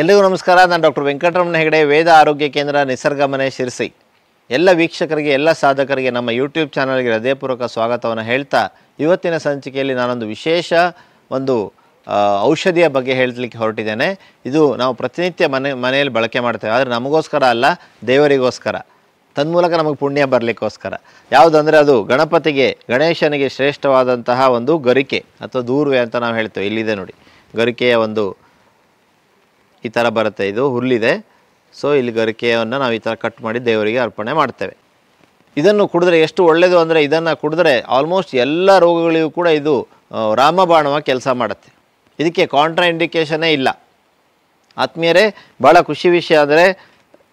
ಎಲ್ಲರಿಗೂ ನಮಸ್ಕಾರ ನಾನು ಡಾಕ್ಟರ್ ವೆಂಕಟರಮಣ ಹೆಗಡೆ ವೇದ ಆರೋಗ್ಯ ಕೇಂದ್ರ ನಿಸರ್ಗ ಮನೆ ಶಿರಸಿ ಎಲ್ಲ ವೀಕ್ಷಕರಿಗೆ ಎಲ್ಲ ಸಾಧಕರಿಗೆ ನಮ್ಮ ಯೂಟ್ಯೂಬ್ ಚಾನಲ್ಗೆ ಹೃದಯಪೂರ್ವಕ ಸ್ವಾಗತವನ್ನು ಹೇಳ್ತಾ ಇವತ್ತಿನ ಸಂಚಿಕೆಯಲ್ಲಿ ನಾನೊಂದು ವಿಶೇಷ ಒಂದು ಔಷಧಿಯ ಬಗ್ಗೆ ಹೇಳಲಿಕ್ಕೆ ಹೊರಟಿದ್ದೇನೆ ಇದು ನಾವು ಪ್ರತಿನಿತ್ಯ ಮನೆ ಮನೆಯಲ್ಲಿ ಬಳಕೆ ಮಾಡ್ತೇವೆ ಆದರೆ ನಮಗೋಸ್ಕರ ಅಲ್ಲ ದೇವರಿಗೋಸ್ಕರ ತನ್ಮೂಲಕ ನಮಗೆ ಪುಣ್ಯ ಬರಲಿಕ್ಕೋಸ್ಕರ ಯಾವುದಂದರೆ ಅದು ಗಣಪತಿಗೆ ಗಣೇಶನಿಗೆ ಶ್ರೇಷ್ಠವಾದಂತಹ ಒಂದು ಗರಿಕೆ ಅಥವಾ ದೂರ್ವೆ ಅಂತ ನಾವು ಹೇಳ್ತೇವೆ ಇಲ್ಲಿದೆ ನೋಡಿ ಗರಿಕೆಯ ಒಂದು ಈ ಥರ ಬರುತ್ತೆ ಇದು ಹುಲ್ಲಿದೆ ಸೊ ಇಲ್ಲಿ ಗರಿಕೆಯನ್ನು ನಾವು ಈ ಥರ ಕಟ್ ಮಾಡಿ ದೇವರಿಗೆ ಅರ್ಪಣೆ ಮಾಡ್ತೇವೆ ಇದನ್ನು ಕುಡಿದ್ರೆ ಎಷ್ಟು ಒಳ್ಳೆಯದು ಅಂದರೆ ಇದನ್ನು ಕುಡಿದ್ರೆ ಆಲ್ಮೋಸ್ಟ್ ಎಲ್ಲ ರೋಗಗಳಿಗೂ ಕೂಡ ಇದು ರಾಮಬಾಣವಾಗಿ ಕೆಲಸ ಮಾಡುತ್ತೆ ಇದಕ್ಕೆ ಕಾಂಟ್ರಾ ಇಂಡಿಕೇಶನೇ ಇಲ್ಲ ಆತ್ಮೀಯರೇ ಭಾಳ ಖುಷಿ ವಿಷಯ ಆದರೆ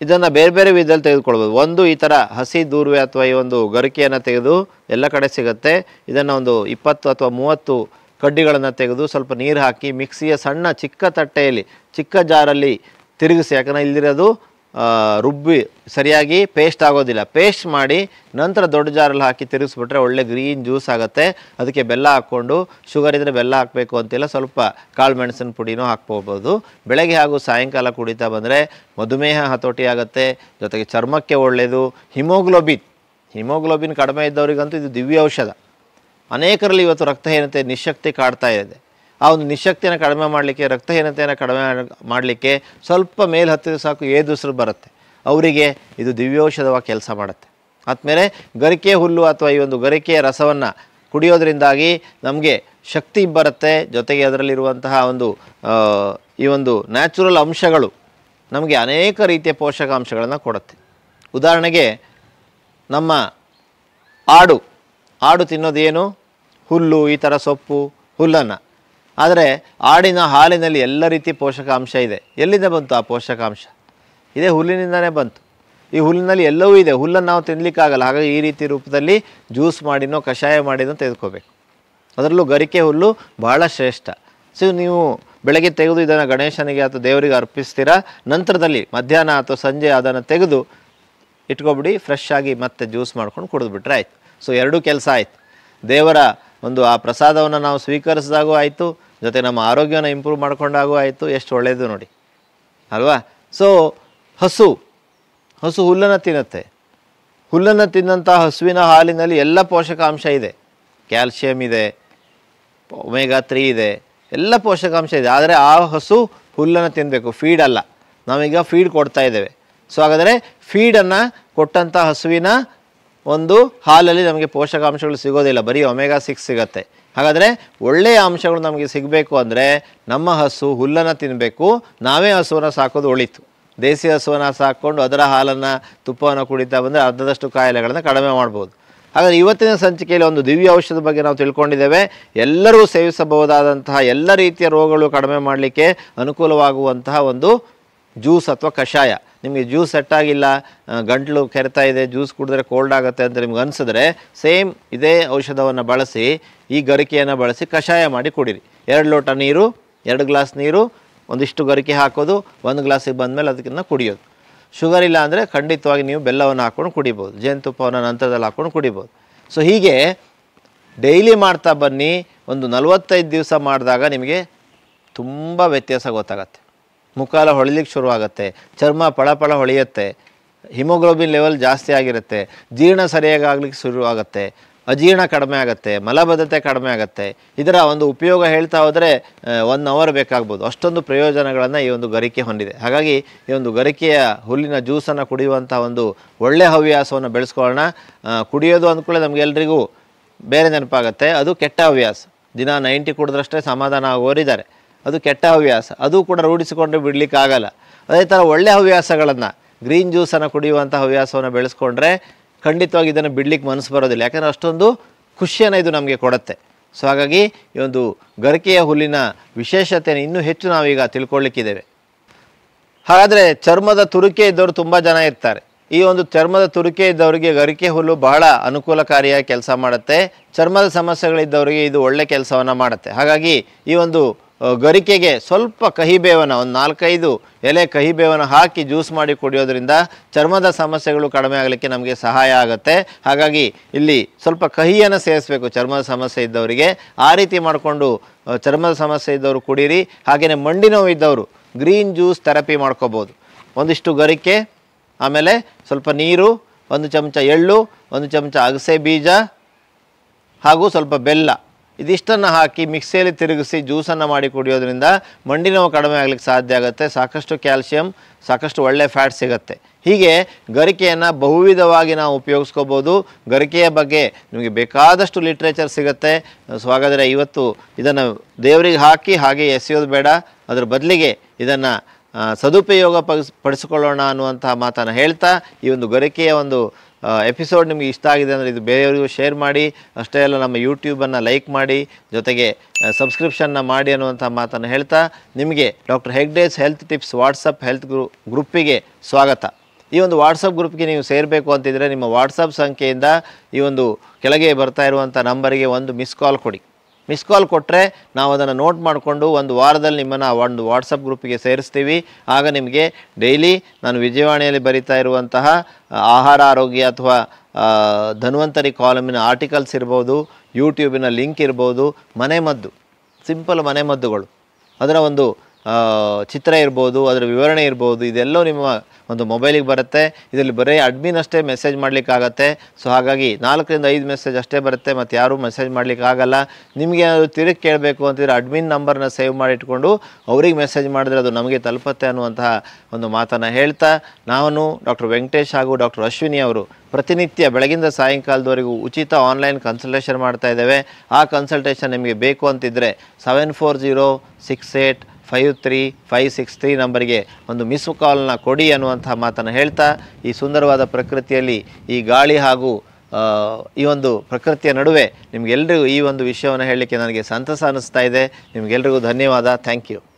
ಇದನ್ನು ಬೇರೆ ಬೇರೆ ವಿಧದಲ್ಲಿ ತೆಗೆದುಕೊಳ್ಬೋದು ಒಂದು ಈ ಥರ ಹಸಿ ದೂರ್ವೆ ಅಥವಾ ಈ ಒಂದು ಗರಿಕೆಯನ್ನು ತೆಗೆದು ಎಲ್ಲ ಕಡೆ ಸಿಗುತ್ತೆ ಇದನ್ನು ಒಂದು ಇಪ್ಪತ್ತು ಅಥವಾ ಮೂವತ್ತು ಕಡ್ಡಿಗಳನ್ನು ತೆಗೆದು ಸ್ವಲ್ಪ ನೀರು ಹಾಕಿ ಮಿಕ್ಸಿಯ ಸಣ್ಣ ಚಿಕ್ಕ ತಟ್ಟೆಯಲ್ಲಿ ಚಿಕ್ಕ ಜಾರಲ್ಲಿ ತಿರುಗಿಸಿ ಯಾಕಂದರೆ ಇಲ್ಲಿರೋದು ರುಬ್ಬಿ ಸರಿಯಾಗಿ ಪೇಸ್ಟ್ ಆಗೋದಿಲ್ಲ ಪೇಸ್ಟ್ ಮಾಡಿ ನಂತರ ದೊಡ್ಡ ಜಾರಲ್ಲಿ ಹಾಕಿ ತಿರುಗಿಸ್ಬಿಟ್ರೆ ಒಳ್ಳೆ ಗ್ರೀನ್ ಜ್ಯೂಸ್ ಆಗುತ್ತೆ ಅದಕ್ಕೆ ಬೆಲ್ಲ ಹಾಕ್ಕೊಂಡು ಶುಗರ್ ಇದ್ದರೆ ಬೆಲ್ಲ ಹಾಕಬೇಕು ಅಂತಿಲ್ಲ ಸ್ವಲ್ಪ ಕಾಳು ಮೆಣಸಿನ ಪುಡಿನೂ ಹಾಕ್ಬೋಬೋದು ಬೆಳಗ್ಗೆ ಹಾಗೂ ಸಾಯಂಕಾಲ ಕುಡಿತಾ ಬಂದರೆ ಮಧುಮೇಹ ಹತೋಟಿ ಆಗುತ್ತೆ ಜೊತೆಗೆ ಚರ್ಮಕ್ಕೆ ಒಳ್ಳೆಯದು ಹಿಮೋಗ್ಲೋಬಿನ್ ಹಿಮೋಗ್ಲೋಬಿನ್ ಕಡಿಮೆ ಇದ್ದವರಿಗಂತೂ ಇದು ದಿವ್ಯ ಔಷಧ ಅನೇಕರಲ್ಲಿ ಇವತ್ತು ರಕ್ತಹೀನತೆ ನಿಶಕ್ತಿ ಕಾಡ್ತಾ ಇದೆ ಆ ಒಂದು ನಿಶಕ್ತಿಯನ್ನು ಕಡಿಮೆ ಮಾಡಲಿಕ್ಕೆ ರಕ್ತಹೀನತೆಯನ್ನು ಕಡಿಮೆ ಮಾಡಲಿಕ್ಕೆ ಸ್ವಲ್ಪ ಮೇಲೆ ಹತ್ತಿದ ಸಾಕು ಏದುಸರು ಬರುತ್ತೆ ಅವರಿಗೆ ಇದು ದಿವ್ಯೌಷಧವಾಗಿ ಕೆಲಸ ಮಾಡುತ್ತೆ ಆದಮೇಲೆ ಗರಿಕೆ ಹುಲ್ಲು ಅಥವಾ ಈ ಒಂದು ಗರಿಕೆಯ ರಸವನ್ನು ಕುಡಿಯೋದ್ರಿಂದಾಗಿ ನಮಗೆ ಶಕ್ತಿ ಬರುತ್ತೆ ಜೊತೆಗೆ ಅದರಲ್ಲಿರುವಂತಹ ಒಂದು ಈ ಒಂದು ನ್ಯಾಚುರಲ್ ಅಂಶಗಳು ನಮಗೆ ಅನೇಕ ರೀತಿಯ ಪೋಷಕಾಂಶಗಳನ್ನು ಕೊಡುತ್ತೆ ಉದಾಹರಣೆಗೆ ನಮ್ಮ ಆಡು ಆಡು ತಿನ್ನೋದೇನು ಹುಲ್ಲು ಈ ಥರ ಸೊಪ್ಪು ಹುಲ್ಲನ್ನು ಆದರೆ ಆಡಿನ ಹಾಲಿನಲ್ಲಿ ಎಲ್ಲ ರೀತಿ ಪೋಷಕಾಂಶ ಇದೆ ಎಲ್ಲಿಂದ ಬಂತು ಆ ಪೋಷಕಾಂಶ ಇದೇ ಹುಲ್ಲಿನಿಂದನೇ ಬಂತು ಈ ಹುಲ್ಲಿನಲ್ಲಿ ಎಲ್ಲವೂ ಇದೆ ಹುಲ್ಲನ್ನು ನಾವು ತಿನ್ನಲಿಕ್ಕಾಗಲ್ಲ ಹಾಗಾಗಿ ಈ ರೀತಿ ರೂಪದಲ್ಲಿ ಜ್ಯೂಸ್ ಮಾಡಿನೋ ಕಷಾಯ ಮಾಡಿನೋ ತೆಗೆದುಕೋಬೇಕು ಅದರಲ್ಲೂ ಗರಿಕೆ ಹುಲ್ಲು ಬಹಳ ಶ್ರೇಷ್ಠ ಸೊ ನೀವು ಬೆಳಗ್ಗೆ ತೆಗೆದು ಇದನ್ನು ಗಣೇಶನಿಗೆ ಅಥವಾ ದೇವರಿಗೆ ಅರ್ಪಿಸ್ತೀರಾ ನಂತರದಲ್ಲಿ ಮಧ್ಯಾಹ್ನ ಅಥವಾ ಸಂಜೆ ಅದನ್ನು ತೆಗೆದು ಇಟ್ಕೊಬಿಡಿ ಫ್ರೆಶ್ ಆಗಿ ಮತ್ತೆ ಜ್ಯೂಸ್ ಮಾಡ್ಕೊಂಡು ಕುಡಿದ್ಬಿಟ್ರೆ ಆಯಿತು ಸೊ ಎರಡೂ ಕೆಲಸ ಆಯಿತು ದೇವರ ಒಂದು ಆ ಪ್ರಸಾದವನ್ನು ನಾವು ಸ್ವೀಕರಿಸಿದಾಗೂ ಆಯಿತು ಜೊತೆ ನಮ್ಮ ಆರೋಗ್ಯವನ್ನು ಇಂಪ್ರೂವ್ ಮಾಡ್ಕೊಂಡಾಗೂ ಆಯಿತು ಎಷ್ಟು ಒಳ್ಳೆಯದು ನೋಡಿ ಅಲ್ವಾ ಸೊ ಹಸು ಹಸು ಹುಲ್ಲನ್ನು ತಿನ್ನುತ್ತೆ ಹುಲ್ಲನ್ನು ತಿನ್ನಂಥ ಹಸುವಿನ ಹಾಲಿನಲ್ಲಿ ಎಲ್ಲ ಪೋಷಕಾಂಶ ಇದೆ ಕ್ಯಾಲ್ಶಿಯಂ ಇದೆ ಮೇಗಾ ತ್ರೀ ಇದೆ ಎಲ್ಲ ಪೋಷಕಾಂಶ ಇದೆ ಆದರೆ ಆ ಹಸು ಹುಲ್ಲನ್ನು ತಿನ್ನಬೇಕು ಫೀಡ್ ಅಲ್ಲ ನಾವೀಗ ಫೀಡ್ ಕೊಡ್ತಾ ಇದ್ದೇವೆ ಸೊ ಹಾಗಾದರೆ ಫೀಡನ್ನು ಕೊಟ್ಟಂಥ ಹಸುವಿನ ಒಂದು ಹಾಲಲ್ಲಿ ನಮಗೆ ಪೋಷಕಾಂಶಗಳು ಸಿಗೋದಿಲ್ಲ ಬರೀ ಒಮೆಗಾ ಸಿಕ್ಸ್ ಸಿಗುತ್ತೆ ಹಾಗಾದರೆ ಒಳ್ಳೆಯ ಅಂಶಗಳು ನಮಗೆ ಸಿಗಬೇಕು ಅಂದರೆ ನಮ್ಮ ಹಸು ಹುಲ್ಲನ್ನು ತಿನ್ನಬೇಕು ನಾವೇ ಹಸುವನ್ನು ಸಾಕೋದು ಒಳಿತು ದೇಸಿ ಹಸುವನ್ನು ಸಾಕೊಂಡು ಅದರ ಹಾಲನ್ನು ತುಪ್ಪವನ್ನು ಕುಡಿತಾ ಬಂದರೆ ಅರ್ಧದಷ್ಟು ಕಾಯಿಲೆಗಳನ್ನು ಕಡಿಮೆ ಮಾಡ್ಬೋದು ಹಾಗಾದರೆ ಇವತ್ತಿನ ಸಂಚಿಕೆಯಲ್ಲಿ ಒಂದು ದಿವ್ಯ ಔಷಧ ಬಗ್ಗೆ ನಾವು ತಿಳ್ಕೊಂಡಿದ್ದೇವೆ ಎಲ್ಲರೂ ಸೇವಿಸಬಹುದಾದಂತಹ ಎಲ್ಲ ರೀತಿಯ ರೋಗಗಳು ಕಡಿಮೆ ಮಾಡಲಿಕ್ಕೆ ಅನುಕೂಲವಾಗುವಂತಹ ಒಂದು ಜ್ಯೂಸ್ ಅಥವಾ ಕಷಾಯ ನಿಮಗೆ ಜ್ಯೂಸ್ ಸೆಟ್ ಆಗಿಲ್ಲ ಗಂಟ್ಲು ಕೆರೆತಾ ಇದೆ ಜ್ಯೂಸ್ ಕುಡಿದ್ರೆ ಕೋಲ್ಡ್ ಆಗುತ್ತೆ ಅಂತ ನಿಮ್ಗೆ ಅನಿಸಿದ್ರೆ ಸೇಮ್ ಇದೇ ಔಷಧವನ್ನು ಬಳಸಿ ಈ ಗರಿಕೆಯನ್ನು ಬಳಸಿ ಕಷಾಯ ಮಾಡಿ ಕುಡೀರಿ ಎರಡು ಲೋಟ ನೀರು ಎರಡು ಗ್ಲಾಸ್ ನೀರು ಒಂದಿಷ್ಟು ಗರಿಕೆ ಹಾಕೋದು ಒಂದು ಗ್ಲಾಸಿಗೆ ಬಂದಮೇಲೆ ಅದಕ್ಕಿಂತ ಕುಡಿಯೋದು ಶುಗರ್ ಇಲ್ಲ ಅಂದರೆ ಖಂಡಿತವಾಗಿ ನೀವು ಬೆಲ್ಲವನ್ನು ಹಾಕ್ಕೊಂಡು ಕುಡಿಬೋದು ಜೇನುತುಪ್ಪವನ್ನು ನಂತರದಲ್ಲಿ ಹಾಕ್ಕೊಂಡು ಕುಡಿಬೋದು ಸೊ ಹೀಗೆ ಡೈಲಿ ಮಾಡ್ತಾ ಬನ್ನಿ ಒಂದು ನಲವತ್ತೈದು ದಿವಸ ಮಾಡಿದಾಗ ನಿಮಗೆ ತುಂಬ ವ್ಯತ್ಯಾಸ ಗೊತ್ತಾಗತ್ತೆ ಮುಖಾಲ ಹೊಳಿಲಿಕ್ಕೆ ಶುರುವಾಗುತ್ತೆ ಚರ್ಮ ಪಳಪಳ ಹೊಳೆಯುತ್ತೆ ಹಿಮೋಗ್ಲೋಬಿನ್ ಲೆವೆಲ್ ಜಾಸ್ತಿ ಆಗಿರುತ್ತೆ ಜೀರ್ಣ ಸರಿಯಾಗಿ ಆಗ್ಲಿಕ್ಕೆ ಶುರುವಾಗುತ್ತೆ ಅಜೀರ್ಣ ಕಡಿಮೆ ಆಗುತ್ತೆ ಮಲಬದ್ಧತೆ ಕಡಿಮೆ ಆಗುತ್ತೆ ಇದರ ಒಂದು ಉಪಯೋಗ ಹೇಳ್ತಾ ಹೋದರೆ ಒನ್ ಅವರ್ ಬೇಕಾಗ್ಬೋದು ಅಷ್ಟೊಂದು ಪ್ರಯೋಜನಗಳನ್ನು ಈ ಒಂದು ಗರಿಕೆ ಹೊಂದಿದೆ ಹಾಗಾಗಿ ಈ ಒಂದು ಗರಿಕೆಯ ಹುಲ್ಲಿನ ಜ್ಯೂಸನ್ನು ಕುಡಿಯುವಂಥ ಒಂದು ಒಳ್ಳೆಯ ಹವ್ಯಾಸವನ್ನು ಬೆಳೆಸ್ಕೊಳ್ಳೋಣ ಕುಡಿಯೋದು ಅಂದ್ಕೊಳ್ಳೆ ನಮಗೆಲ್ಲರಿಗೂ ಬೇರೆ ನೆನಪಾಗುತ್ತೆ ಅದು ಕೆಟ್ಟ ಹವ್ಯಾಸ ದಿನ ನೈಂಟಿ ಕುಡಿದ್ರಷ್ಟೇ ಸಮಾಧಾನ ಆಗೋರಿದ್ದಾರೆ ಅದು ಕೆಟ್ಟ ಹವ್ಯಾಸ ಅದು ಕೂಡ ರೂಢಿಸಿಕೊಂಡು ಆಗಲ್ಲ ಅದೇ ಥರ ಒಳ್ಳೆಯ ಹವ್ಯಾಸಗಳನ್ನು ಗ್ರೀನ್ ಜ್ಯೂಸನ್ನು ಕುಡಿಯುವಂಥ ಹವ್ಯಾಸವನ್ನು ಬೆಳೆಸ್ಕೊಂಡ್ರೆ ಖಂಡಿತವಾಗಿ ಇದನ್ನು ಬಿಡಲಿಕ್ಕೆ ಮನಸ್ಸು ಬರೋದಿಲ್ಲ ಯಾಕಂದರೆ ಅಷ್ಟೊಂದು ಖುಷಿಯನ್ನು ಇದು ನಮಗೆ ಕೊಡುತ್ತೆ ಸೊ ಹಾಗಾಗಿ ಈ ಒಂದು ಗರಿಕೆಯ ಹುಲ್ಲಿನ ವಿಶೇಷತೆಯನ್ನು ಇನ್ನೂ ಹೆಚ್ಚು ನಾವೀಗ ತಿಳ್ಕೊಳ್ಳಿಕ್ಕಿದ್ದೇವೆ ಹಾಗಾದರೆ ಚರ್ಮದ ತುರುಕೆ ಇದ್ದವರು ತುಂಬ ಜನ ಇರ್ತಾರೆ ಈ ಒಂದು ಚರ್ಮದ ತುರುಕೆ ಇದ್ದವರಿಗೆ ಗರಿಕೆ ಹುಲ್ಲು ಬಹಳ ಅನುಕೂಲಕಾರಿಯಾಗಿ ಕೆಲಸ ಮಾಡುತ್ತೆ ಚರ್ಮದ ಸಮಸ್ಯೆಗಳಿದ್ದವರಿಗೆ ಇದು ಒಳ್ಳೆ ಕೆಲಸವನ್ನು ಮಾಡುತ್ತೆ ಹಾಗಾಗಿ ಈ ಒಂದು ಗರಿಕೆಗೆ ಸ್ವಲ್ಪ ಕಹಿಬೇವನ ಒಂದು ನಾಲ್ಕೈದು ಎಲೆ ಕಹಿಬೇವನ ಹಾಕಿ ಜ್ಯೂಸ್ ಮಾಡಿ ಕುಡಿಯೋದ್ರಿಂದ ಚರ್ಮದ ಸಮಸ್ಯೆಗಳು ಕಡಿಮೆ ಆಗಲಿಕ್ಕೆ ನಮಗೆ ಸಹಾಯ ಆಗುತ್ತೆ ಹಾಗಾಗಿ ಇಲ್ಲಿ ಸ್ವಲ್ಪ ಕಹಿಯನ್ನು ಸೇರಿಸಬೇಕು ಚರ್ಮದ ಸಮಸ್ಯೆ ಇದ್ದವರಿಗೆ ಆ ರೀತಿ ಮಾಡಿಕೊಂಡು ಚರ್ಮದ ಸಮಸ್ಯೆ ಇದ್ದವರು ಕುಡೀರಿ ಹಾಗೆಯೇ ಮಂಡಿ ನೋವು ಇದ್ದವರು ಗ್ರೀನ್ ಜ್ಯೂಸ್ ಥೆರಪಿ ಮಾಡ್ಕೋಬೋದು ಒಂದಿಷ್ಟು ಗರಿಕೆ ಆಮೇಲೆ ಸ್ವಲ್ಪ ನೀರು ಒಂದು ಚಮಚ ಎಳ್ಳು ಒಂದು ಚಮಚ ಅಗಸೆ ಬೀಜ ಹಾಗೂ ಸ್ವಲ್ಪ ಬೆಲ್ಲ ಇದಿಷ್ಟನ್ನು ಹಾಕಿ ಮಿಕ್ಸಿಯಲ್ಲಿ ತಿರುಗಿಸಿ ಜ್ಯೂಸನ್ನು ಮಾಡಿ ಕುಡಿಯೋದ್ರಿಂದ ಮಂಡಿ ನೋವು ಕಡಿಮೆ ಆಗಲಿಕ್ಕೆ ಸಾಧ್ಯ ಆಗುತ್ತೆ ಸಾಕಷ್ಟು ಕ್ಯಾಲ್ಸಿಯಂ ಸಾಕಷ್ಟು ಒಳ್ಳೆಯ ಫ್ಯಾಟ್ ಸಿಗುತ್ತೆ ಹೀಗೆ ಗರಿಕೆಯನ್ನು ಬಹುವಿಧವಾಗಿ ನಾವು ಉಪಯೋಗಿಸ್ಕೋಬೋದು ಗರಿಕೆಯ ಬಗ್ಗೆ ನಿಮಗೆ ಬೇಕಾದಷ್ಟು ಲಿಟ್ರೇಚರ್ ಸಿಗುತ್ತೆ ಸೊ ಹಾಗಾದರೆ ಇವತ್ತು ಇದನ್ನು ದೇವರಿಗೆ ಹಾಕಿ ಹಾಗೆ ಎಸೆಯೋದು ಬೇಡ ಅದರ ಬದಲಿಗೆ ಇದನ್ನು ಸದುಪಯೋಗ ಪಡಿಸಿಕೊಳ್ಳೋಣ ಅನ್ನುವಂತಹ ಮಾತನ್ನು ಹೇಳ್ತಾ ಈ ಒಂದು ಗರಿಕೆಯ ಒಂದು ಎಪಿಸೋಡ್ ನಿಮಗೆ ಇಷ್ಟ ಆಗಿದೆ ಅಂದರೆ ಇದು ಬೇರೆಯವರಿಗೂ ಶೇರ್ ಮಾಡಿ ಅಷ್ಟೇ ಅಲ್ಲ ನಮ್ಮ ಯೂಟ್ಯೂಬನ್ನು ಲೈಕ್ ಮಾಡಿ ಜೊತೆಗೆ ಸಬ್ಸ್ಕ್ರಿಪ್ಷನ್ನ ಮಾಡಿ ಅನ್ನುವಂಥ ಮಾತನ್ನು ಹೇಳ್ತಾ ನಿಮಗೆ doctor Hegde's health tips WhatsApp health ಗ್ರೂ ಗ್ರೂಪಿಗೆ ಸ್ವಾಗತ ಈ ಒಂದು ವಾಟ್ಸಪ್ ಗ್ರೂಪ್ಗೆ ನೀವು ಸೇರಬೇಕು ಅಂತಿದ್ದರೆ ನಿಮ್ಮ ವಾಟ್ಸಪ್ ಸಂಖ್ಯೆಯಿಂದ ಈ ಒಂದು ಕೆಳಗೆ ಬರ್ತಾ ಇರುವಂಥ ನಂಬರಿಗೆ ಒಂದು ಮಿಸ್ ಕಾಲ್ ಕೊಡಿ ಮಿಸ್ ಕಾಲ್ ಕೊಟ್ಟರೆ ನಾವು ಅದನ್ನು ನೋಟ್ ಮಾಡಿಕೊಂಡು ಒಂದು ವಾರದಲ್ಲಿ ನಿಮ್ಮನ್ನು ಒಂದು ವಾಟ್ಸಪ್ ಗ್ರೂಪಿಗೆ ಸೇರಿಸ್ತೀವಿ ಆಗ ನಿಮಗೆ ಡೈಲಿ ನಾನು ವಿಜಯವಾಣಿಯಲ್ಲಿ ಬರಿತಾ ಇರುವಂತಹ ಆಹಾರ ಆರೋಗ್ಯ ಅಥವಾ ಧನ್ವಂತರಿ ಕಾಲಮಿನ ಆರ್ಟಿಕಲ್ಸ್ ಇರ್ಬೋದು ಯೂಟ್ಯೂಬಿನ ಲಿಂಕ್ ಇರ್ಬೋದು ಮನೆಮದ್ದು ಸಿಂಪಲ್ ಮನೆಮದ್ದುಗಳು ಅದರ ಒಂದು ಚಿತ್ರ ಇರ್ಬೋದು ಅದರ ವಿವರಣೆ ಇರ್ಬೋದು ಇದೆಲ್ಲೋ ನಿಮ್ಮ ಒಂದು ಮೊಬೈಲಿಗೆ ಬರುತ್ತೆ ಇದರಲ್ಲಿ ಬರೀ ಅಡ್ಮಿನ್ ಅಷ್ಟೇ ಮೆಸೇಜ್ ಮಾಡಲಿಕ್ಕಾಗತ್ತೆ ಸೊ ಹಾಗಾಗಿ ನಾಲ್ಕರಿಂದ ಐದು ಮೆಸೇಜ್ ಅಷ್ಟೇ ಬರುತ್ತೆ ಮತ್ತು ಯಾರೂ ಮೆಸೇಜ್ ಮಾಡಲಿಕ್ಕಾಗಲ್ಲ ನಿಮಗೆ ಏನಾದರೂ ತಿರುಗಿ ಕೇಳಬೇಕು ಅಂತಿದ್ರೆ ಅಡ್ಮಿನ್ ನಂಬರ್ನ ಸೇವ್ ಮಾಡಿಟ್ಕೊಂಡು ಅವ್ರಿಗೆ ಮೆಸೇಜ್ ಮಾಡಿದ್ರೆ ಅದು ನಮಗೆ ತಲುಪತ್ತೆ ಅನ್ನುವಂತಹ ಒಂದು ಮಾತನ್ನು ಹೇಳ್ತಾ ನಾನು ಡಾಕ್ಟರ್ ವೆಂಕಟೇಶ್ ಹಾಗೂ ಡಾಕ್ಟರ್ ಅಶ್ವಿನಿ ಅವರು ಪ್ರತಿನಿತ್ಯ ಬೆಳಗಿಂದ ಸಾಯಂಕಾಲದವರೆಗೂ ಉಚಿತ ಆನ್ಲೈನ್ ಕನ್ಸಲ್ಟೇಷನ್ ಮಾಡ್ತಾ ಇದ್ದೇವೆ ಆ ಕನ್ಸಲ್ಟೇಷನ್ ನಿಮಗೆ ಬೇಕು ಅಂತಿದ್ದರೆ seven four zero six eight five three five six three ನಂಬರಿಗೆ ಒಂದು ಮಿಸ್ ಕಾಲ್ನ ಕೊಡಿ ಅನ್ನುವಂಥ ಮಾತನ್ನು ಹೇಳ್ತಾ ಈ ಸುಂದರವಾದ ಪ್ರಕೃತಿಯಲ್ಲಿ ಈ ಗಾಳಿ ಹಾಗೂ ಈ ಒಂದು ಪ್ರಕೃತಿಯ ನಡುವೆ ನಿಮಗೆಲ್ಲರಿಗೂ ಈ ಒಂದು ವಿಷಯವನ್ನು ಹೇಳಲಿಕ್ಕೆ ನನಗೆ ಸಂತಸ ಅನ್ನಿಸ್ತಾ ಇದೆ ನಿಮಗೆಲ್ಲರಿಗೂ ಧನ್ಯವಾದ ಥ್ಯಾಂಕ್ ಯು